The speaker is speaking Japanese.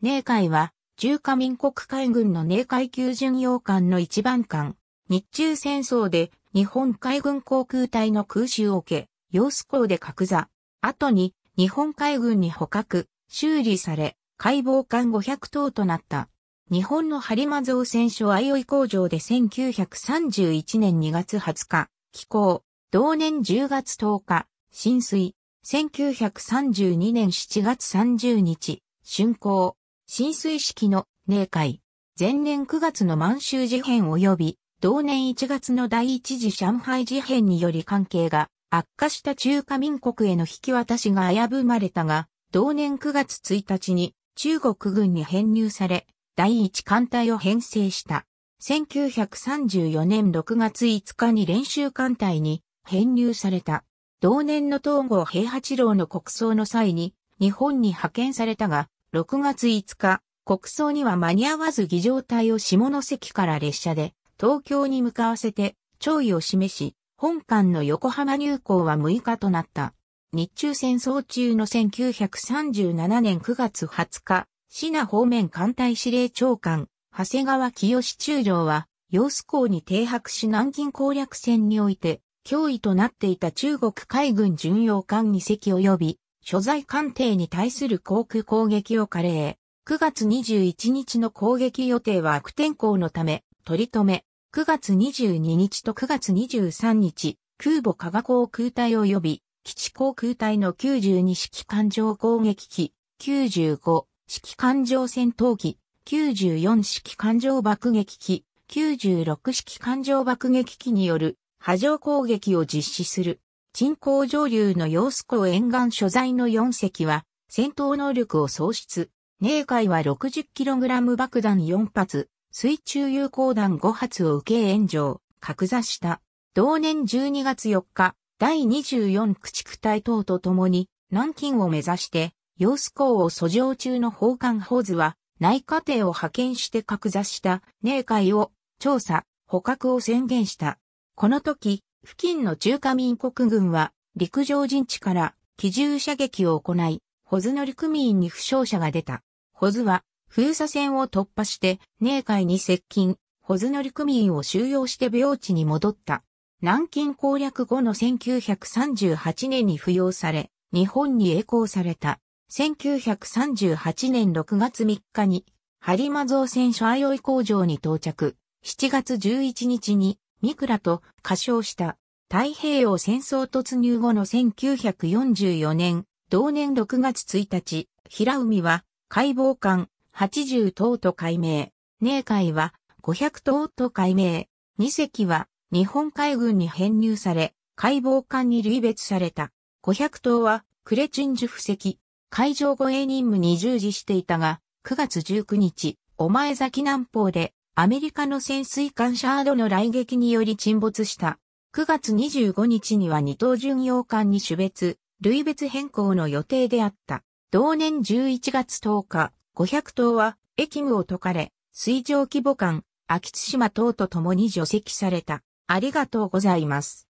寧海は、中華民国海軍の寧海級巡洋艦の一番艦。日中戦争で日本海軍航空隊の空襲を受け、洋子港で格座。後に日本海軍に捕獲、修理され、解剖艦500等となった。日本の播磨造船所愛生工場で1931年2月20日、寄港。同年10月10日、浸水。1932年7月30日、竣工。浸水式の寧界。前年9月の満州事変及び、同年1月の第一次上海事変により関係が悪化した中華民国への引き渡しが危ぶまれたが、同年9月1日に中国軍に編入され、第一艦隊を編成した。1934年6月5日に練習艦隊に編入された。同年の東郷平八郎の国葬の際に日本に派遣されたが、6月5日、国葬には間に合わず儀仗隊を下関から列車で東京に向かわせて弔意を示し、本館の横浜入港は6日となった。日中戦争中の1937年9月20日、シナ方面艦隊司令長官、長谷川清中将は、揚子港に停泊し南京攻略戦において、脅威となっていた中国海軍巡洋艦2隻及び、所在艦艇に対する航空攻撃を加齢。9月21日の攻撃予定は悪天候のため、取り留め。9月22日と9月23日、空母加賀航空隊及び、基地航空隊の92式艦上攻撃機、95式艦上戦闘機、94式艦上爆撃機、96式艦上爆撃機による波状攻撃を実施する。鎮江上流の揚子港沿岸所在の4隻は、戦闘能力を喪失。寧海は 60kg 爆弾4発、水中有効弾5発を受け炎上、格座した。同年12月4日、第24駆逐隊等と共に、南京を目指して、洋子港を遡上中の奉還法図は、内科艇を派遣して格座した、寧海を、調査、捕獲を宣言した。この時、付近の中華民国軍は陸上陣地から機銃射撃を行い、ホズの陸民に負傷者が出た。ホズは封鎖線を突破して寧海に接近、ホズの陸民を収容して病地に戻った。南京攻略後の1938年に扶養され、日本に栄光された。1938年6月3日に、播磨造船所よい工場に到着。7月11日にミクラと歌唱した。太平洋戦争突入後の1944年、同年6月1日、平海は解剖艦80等と改名。寧海は500等と改名。2隻は日本海軍に編入され、解剖艦に類別された。500等はクレチンジュ布石。海上護衛任務に従事していたが、9月19日、お前崎南方でアメリカの潜水艦シャードの来撃により沈没した。9月25日には二等巡洋艦に種別、類別変更の予定であった。同年11月10日、500頭は、駅務を解かれ、水上規模艦、秋津島等と共に除籍された。ありがとうございます。